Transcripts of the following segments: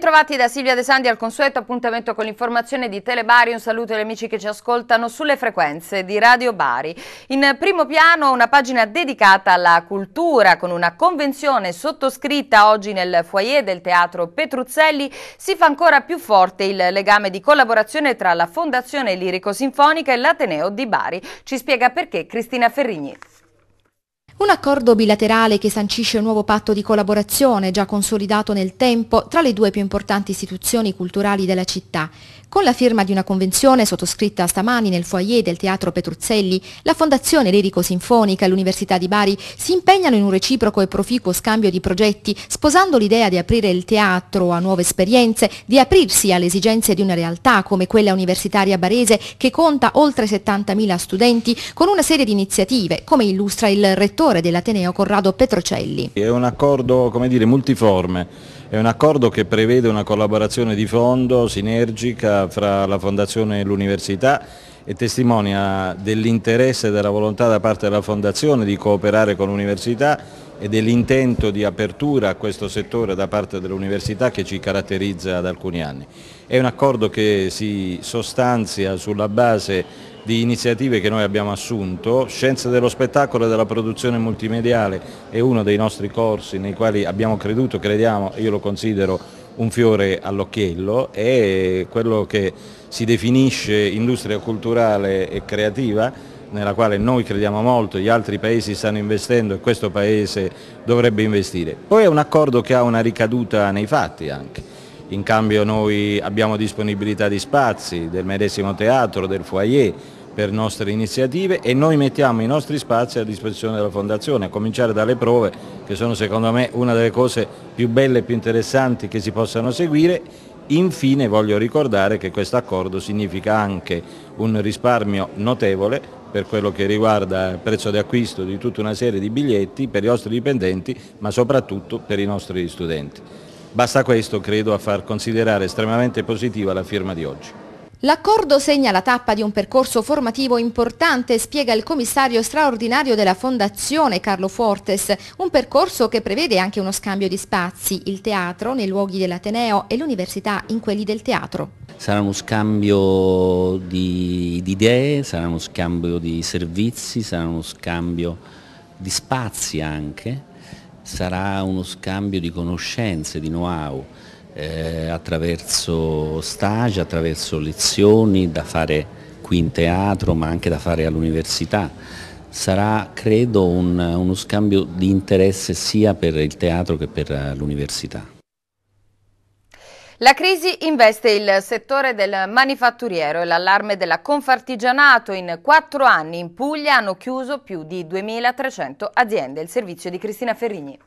Bentrovati da Silvia De Sandi al consueto appuntamento con l'informazione di Telebari. Un saluto agli amici che ci ascoltano sulle frequenze di Radio Bari. In primo piano una pagina dedicata alla cultura con una convenzione sottoscritta oggi nel foyer del Teatro Petruzzelli. Si fa ancora più forte il legame di collaborazione tra la Fondazione Lirico-Sinfonica e l'Ateneo di Bari. Ci spiega perché Cristina Ferrigni. Un accordo bilaterale che sancisce un nuovo patto di collaborazione già consolidato nel tempo tra le due più importanti istituzioni culturali della città con la firma di una convenzione sottoscritta stamani nel foyer del Teatro Petruzzelli, la Fondazione Lirico Sinfonica e l'Università di Bari si impegnano in un reciproco e proficuo scambio di progetti, sposando l'idea di aprire il teatro a nuove esperienze, di aprirsi alle esigenze di una realtà come quella universitaria barese che conta oltre 70.000 studenti, con una serie di iniziative, come illustra il rettore dell'Ateneo Corrado Petrocelli. È un accordo, come dire, multiforme è un accordo che prevede una collaborazione di fondo sinergica fra la Fondazione e l'Università e testimonia dell'interesse e della volontà da parte della Fondazione di cooperare con l'Università e dell'intento di apertura a questo settore da parte dell'Università che ci caratterizza da alcuni anni. È un accordo che si sostanzia sulla base di iniziative che noi abbiamo assunto, Scienze dello spettacolo e della produzione multimediale è uno dei nostri corsi nei quali abbiamo creduto, crediamo, io lo considero un fiore all'occhiello, è quello che si definisce industria culturale e creativa nella quale noi crediamo molto, gli altri paesi stanno investendo e questo paese dovrebbe investire. Poi è un accordo che ha una ricaduta nei fatti anche in cambio noi abbiamo disponibilità di spazi, del medesimo teatro, del foyer per nostre iniziative e noi mettiamo i nostri spazi a disposizione della Fondazione, a cominciare dalle prove che sono secondo me una delle cose più belle e più interessanti che si possano seguire Infine voglio ricordare che questo accordo significa anche un risparmio notevole per quello che riguarda il prezzo di acquisto di tutta una serie di biglietti per i nostri dipendenti ma soprattutto per i nostri studenti. Basta questo, credo, a far considerare estremamente positiva la firma di oggi. L'accordo segna la tappa di un percorso formativo importante, spiega il commissario straordinario della Fondazione Carlo Fortes, un percorso che prevede anche uno scambio di spazi, il teatro nei luoghi dell'Ateneo e l'università in quelli del teatro. Sarà uno scambio di, di idee, sarà uno scambio di servizi, sarà uno scambio di spazi anche, sarà uno scambio di conoscenze, di know-how eh, attraverso stage, attraverso lezioni da fare qui in teatro ma anche da fare all'università. Sarà credo un, uno scambio di interesse sia per il teatro che per l'università. La crisi investe il settore del manifatturiero e l'allarme della Confartigianato. In quattro anni in Puglia hanno chiuso più di 2.300 aziende. Il servizio di Cristina Ferrigni.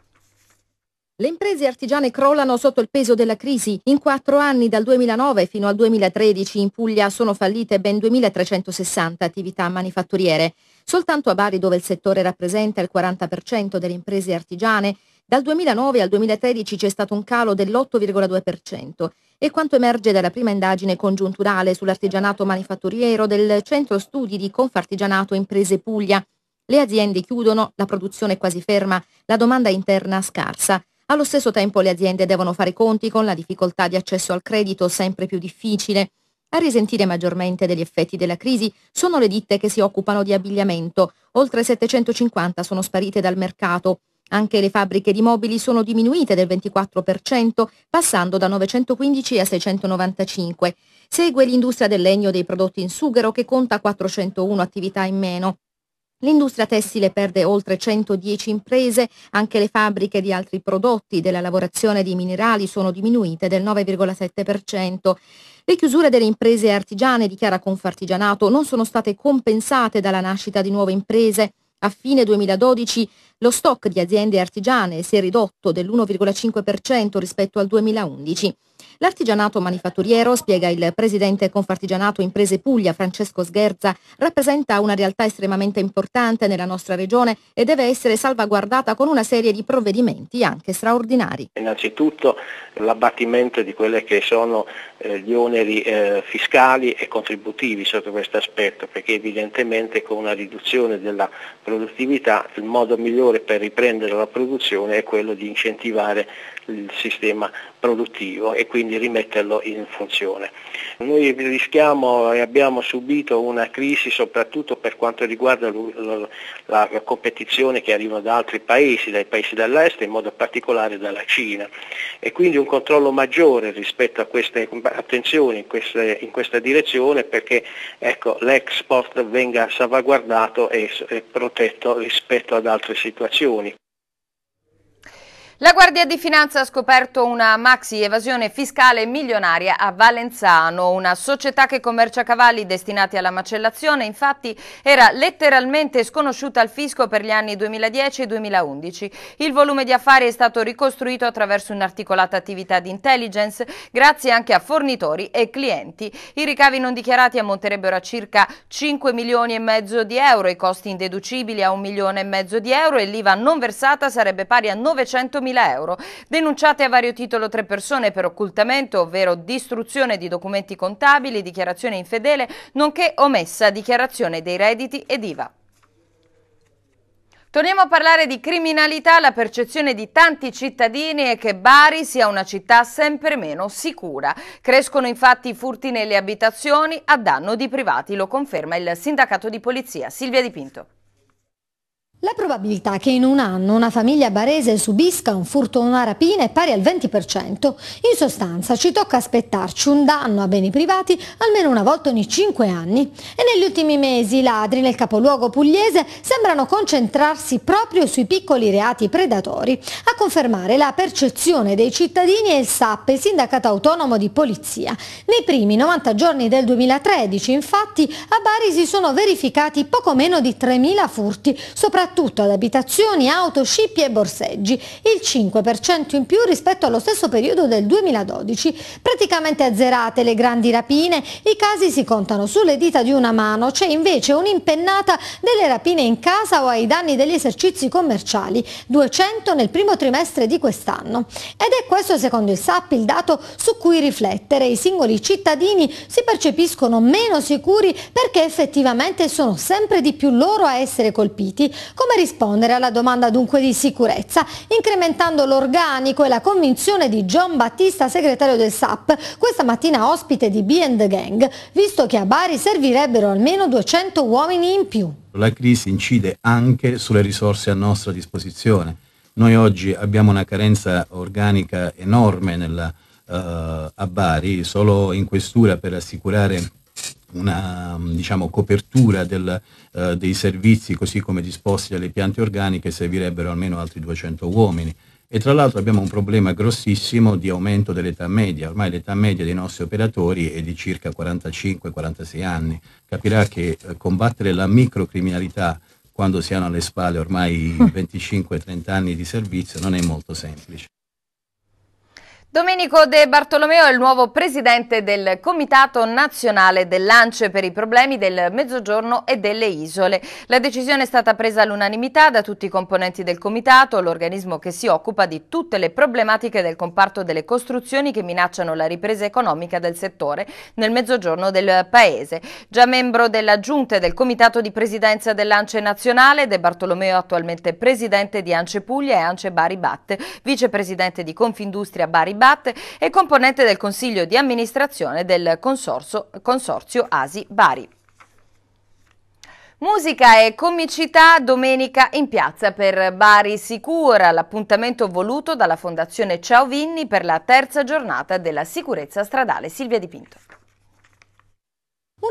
Le imprese artigiane crollano sotto il peso della crisi. In quattro anni, dal 2009 fino al 2013, in Puglia sono fallite ben 2.360 attività manifatturiere. Soltanto a Bari, dove il settore rappresenta il 40% delle imprese artigiane, dal 2009 al 2013 c'è stato un calo dell'8,2% e quanto emerge dalla prima indagine congiunturale sull'artigianato manifatturiero del Centro Studi di Confartigianato Imprese Puglia. Le aziende chiudono, la produzione è quasi ferma, la domanda interna scarsa. Allo stesso tempo le aziende devono fare conti con la difficoltà di accesso al credito sempre più difficile. A risentire maggiormente degli effetti della crisi sono le ditte che si occupano di abbigliamento. Oltre 750 sono sparite dal mercato. Anche le fabbriche di mobili sono diminuite del 24%, passando da 915 a 695. Segue l'industria del legno dei prodotti in sughero che conta 401 attività in meno. L'industria tessile perde oltre 110 imprese, anche le fabbriche di altri prodotti della lavorazione di minerali sono diminuite del 9,7%. Le chiusure delle imprese artigiane, dichiara Confartigianato, non sono state compensate dalla nascita di nuove imprese. A fine 2012 lo stock di aziende artigiane si è ridotto dell'1,5% rispetto al 2011. L'artigianato manifatturiero, spiega il presidente Confartigianato Imprese Puglia, Francesco Sgherza, rappresenta una realtà estremamente importante nella nostra regione e deve essere salvaguardata con una serie di provvedimenti anche straordinari. Innanzitutto l'abbattimento di quelli che sono eh, gli oneri eh, fiscali e contributivi sotto questo aspetto, perché evidentemente con una riduzione della produttività il modo migliore per riprendere la produzione è quello di incentivare il sistema produttivo e quindi rimetterlo in funzione. Noi rischiamo e abbiamo subito una crisi soprattutto per quanto riguarda la competizione che arriva da altri paesi, dai paesi dell'est, in modo particolare dalla Cina e quindi un controllo maggiore rispetto a queste attenzioni in, queste, in questa direzione perché ecco, l'export venga salvaguardato e, e protetto rispetto ad altre situazioni. La Guardia di Finanza ha scoperto una maxi evasione fiscale milionaria a Valenzano, una società che commercia cavalli destinati alla macellazione, infatti era letteralmente sconosciuta al fisco per gli anni 2010 e 2011. Il volume di affari è stato ricostruito attraverso un'articolata attività di intelligence grazie anche a fornitori e clienti. I ricavi non dichiarati ammonterebbero a circa 5 milioni e mezzo di euro, i costi indeducibili a 1 milione e mezzo di euro e l'IVA non versata sarebbe pari a 900 milioni 100.000 euro. Denunciate a vario titolo tre persone per occultamento, ovvero distruzione di documenti contabili, dichiarazione infedele, nonché omessa dichiarazione dei redditi ed IVA. Torniamo a parlare di criminalità, la percezione di tanti cittadini è che Bari sia una città sempre meno sicura. Crescono infatti i furti nelle abitazioni a danno di privati, lo conferma il sindacato di polizia Silvia Dipinto. La probabilità che in un anno una famiglia barese subisca un furto o una rapina è pari al 20%. In sostanza ci tocca aspettarci un danno a beni privati almeno una volta ogni 5 anni. E negli ultimi mesi i ladri nel capoluogo pugliese sembrano concentrarsi proprio sui piccoli reati predatori, a confermare la percezione dei cittadini e il SAP, il sindacato autonomo di polizia. Nei primi 90 giorni del 2013 infatti a Bari si sono verificati poco meno di 3.000 furti, soprattutto soprattutto ad abitazioni, auto, scippi e borseggi, il 5% in più rispetto allo stesso periodo del 2012. Praticamente azzerate le grandi rapine, i casi si contano sulle dita di una mano, c'è invece un'impennata delle rapine in casa o ai danni degli esercizi commerciali, 200 nel primo trimestre di quest'anno. Ed è questo secondo il SAP il dato su cui riflettere, i singoli cittadini si percepiscono meno sicuri perché effettivamente sono sempre di più loro a essere colpiti, come rispondere alla domanda dunque di sicurezza? Incrementando l'organico e la convinzione di John Battista, segretario del SAP, questa mattina ospite di B&G Gang, visto che a Bari servirebbero almeno 200 uomini in più. La crisi incide anche sulle risorse a nostra disposizione. Noi oggi abbiamo una carenza organica enorme nella, uh, a Bari, solo in questura per assicurare una diciamo, copertura del, eh, dei servizi così come disposti alle piante organiche servirebbero almeno altri 200 uomini. E tra l'altro abbiamo un problema grossissimo di aumento dell'età media, ormai l'età media dei nostri operatori è di circa 45-46 anni. Capirà che eh, combattere la microcriminalità quando si hanno alle spalle ormai 25-30 anni di servizio non è molto semplice. Domenico De Bartolomeo è il nuovo presidente del Comitato Nazionale dell'Ance per i problemi del Mezzogiorno e delle isole. La decisione è stata presa all'unanimità da tutti i componenti del Comitato, l'organismo che si occupa di tutte le problematiche del comparto delle costruzioni che minacciano la ripresa economica del settore nel Mezzogiorno del Paese. Già membro della Giunta e del Comitato di Presidenza dell'Ance Nazionale, De Bartolomeo è attualmente presidente di Ance Puglia e Ance Bari Bat, vicepresidente di Confindustria Bari Bat Abate e componente del Consiglio di amministrazione del Consorzio, Consorzio Asi Bari. Musica e comicità domenica in piazza per Bari Sicura, l'appuntamento voluto dalla Fondazione Ciao Vinni per la terza giornata della sicurezza stradale. Silvia Dipinto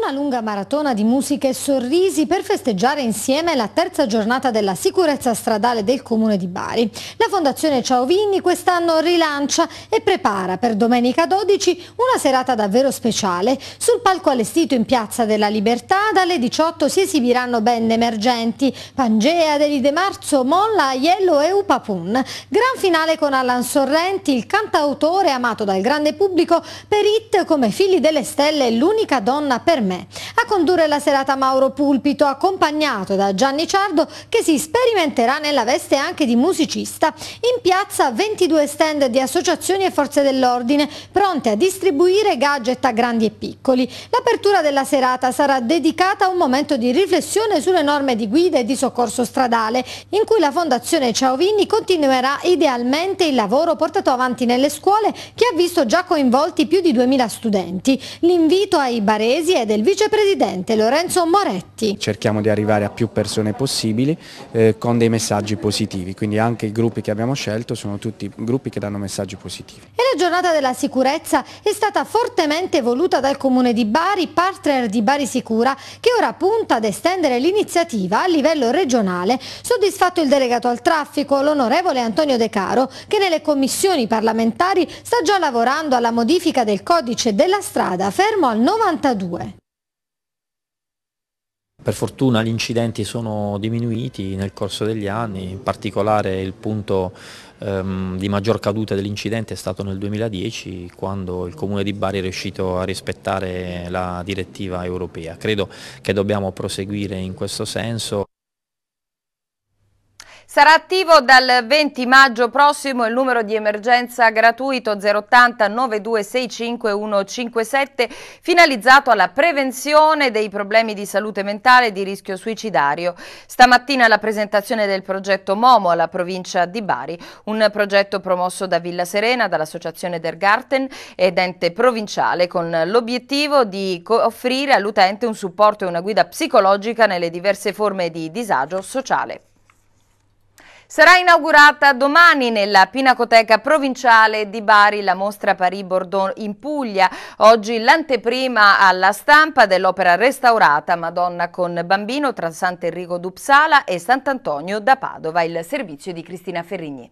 una lunga maratona di musica e sorrisi per festeggiare insieme la terza giornata della sicurezza stradale del Comune di Bari. La Fondazione Ciao Vigni quest'anno rilancia e prepara per domenica 12 una serata davvero speciale. Sul palco allestito in Piazza della Libertà dalle 18 si esibiranno band emergenti Pangea, Deli De Marzo, Molla, Aiello e Upapun. Gran finale con Alan Sorrenti, il cantautore amato dal grande pubblico per hit come Figli delle Stelle l'unica donna per me insieme. A condurre la serata Mauro Pulpito, accompagnato da Gianni Ciardo, che si sperimenterà nella veste anche di musicista. In piazza 22 stand di associazioni e forze dell'ordine, pronte a distribuire gadget a grandi e piccoli. L'apertura della serata sarà dedicata a un momento di riflessione sulle norme di guida e di soccorso stradale, in cui la Fondazione Ciaovini continuerà idealmente il lavoro portato avanti nelle scuole, che ha visto già coinvolti più di 2000 studenti. L'invito ai baresi è del il vicepresidente Lorenzo Moretti. Cerchiamo di arrivare a più persone possibili eh, con dei messaggi positivi, quindi anche i gruppi che abbiamo scelto sono tutti gruppi che danno messaggi positivi. E la giornata della sicurezza è stata fortemente voluta dal Comune di Bari, partner di Bari Sicura, che ora punta ad estendere l'iniziativa a livello regionale, soddisfatto il delegato al traffico, l'onorevole Antonio De Caro, che nelle commissioni parlamentari sta già lavorando alla modifica del codice della strada, fermo al 92. Per fortuna gli incidenti sono diminuiti nel corso degli anni, in particolare il punto ehm, di maggior caduta dell'incidente è stato nel 2010 quando il Comune di Bari è riuscito a rispettare la direttiva europea. Credo che dobbiamo proseguire in questo senso. Sarà attivo dal 20 maggio prossimo il numero di emergenza gratuito 080 9265 157 finalizzato alla prevenzione dei problemi di salute mentale e di rischio suicidario. Stamattina la presentazione del progetto Momo alla provincia di Bari, un progetto promosso da Villa Serena, dall'associazione Der Garten ed ente provinciale con l'obiettivo di offrire all'utente un supporto e una guida psicologica nelle diverse forme di disagio sociale. Sarà inaugurata domani nella Pinacoteca Provinciale di Bari la mostra Paris bordeaux in Puglia. Oggi l'anteprima alla stampa dell'opera restaurata Madonna con bambino tra Sant'Enrico d'Uppsala e Sant'Antonio da Padova, il servizio di Cristina Ferrigni.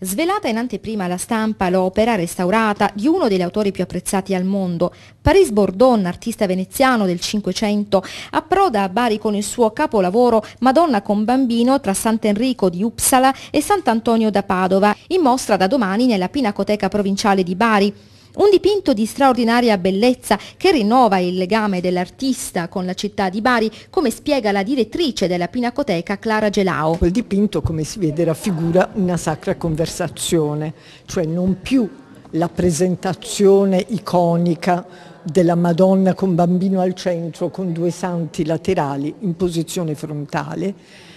Svelata in anteprima alla stampa l'opera restaurata di uno degli autori più apprezzati al mondo, Paris Bordon, artista veneziano del Cinquecento, approda a Bari con il suo capolavoro Madonna con bambino tra Sant'Enrico di Uppsala e Sant'Antonio da Padova, in mostra da domani nella Pinacoteca Provinciale di Bari. Un dipinto di straordinaria bellezza che rinnova il legame dell'artista con la città di Bari, come spiega la direttrice della Pinacoteca Clara Gelao. Quel dipinto, come si vede, raffigura una sacra conversazione, cioè non più la presentazione iconica della Madonna con bambino al centro, con due santi laterali in posizione frontale,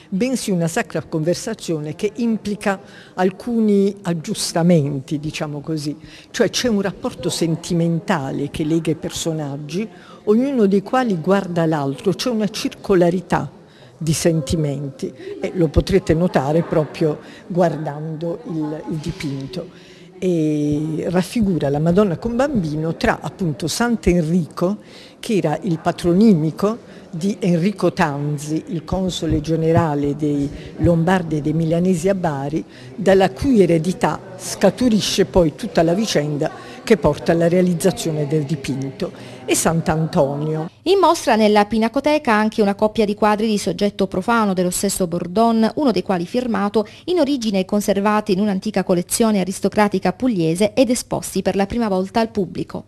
bensì una sacra conversazione che implica alcuni aggiustamenti, diciamo così. Cioè c'è un rapporto sentimentale che lega i personaggi, ognuno dei quali guarda l'altro, c'è una circolarità di sentimenti e lo potrete notare proprio guardando il, il dipinto e raffigura la Madonna con bambino tra appunto Sant'Enrico, che era il patronimico di Enrico Tanzi, il console generale dei Lombardi e dei Milanesi a Bari, dalla cui eredità scaturisce poi tutta la vicenda che porta alla realizzazione del dipinto, e Sant'Antonio. In mostra nella Pinacoteca anche una coppia di quadri di soggetto profano dello stesso Bordon, uno dei quali firmato, in origine conservati in un'antica collezione aristocratica pugliese ed esposti per la prima volta al pubblico.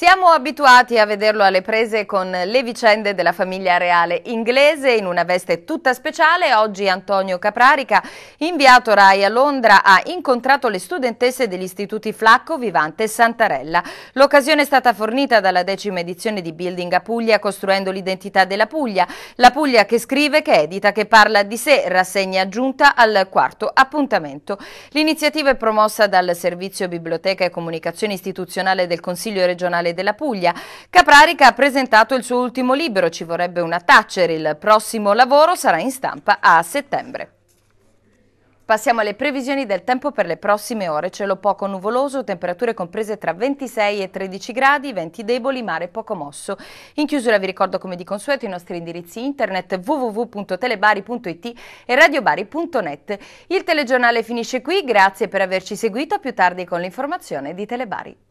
Siamo abituati a vederlo alle prese con le vicende della famiglia reale inglese in una veste tutta speciale. Oggi Antonio Caprarica, inviato Rai a Londra, ha incontrato le studentesse degli istituti Flacco, Vivante e Santarella. L'occasione è stata fornita dalla decima edizione di Building a Puglia, costruendo l'identità della Puglia. La Puglia che scrive, che edita, che parla di sé, rassegna aggiunta al quarto appuntamento. L'iniziativa è promossa dal Servizio Biblioteca e Comunicazione Istituzionale del Consiglio regionale Comunale della Puglia. Caprarica ha presentato il suo ultimo libro, ci vorrebbe una Thatcher, il prossimo lavoro sarà in stampa a settembre. Passiamo alle previsioni del tempo per le prossime ore. Cielo poco nuvoloso, temperature comprese tra 26 e 13 gradi, venti deboli, mare poco mosso. In chiusura vi ricordo come di consueto i nostri indirizzi internet www.telebari.it e radiobari.net. Il telegiornale finisce qui, grazie per averci seguito, a più tardi con l'informazione di Telebari.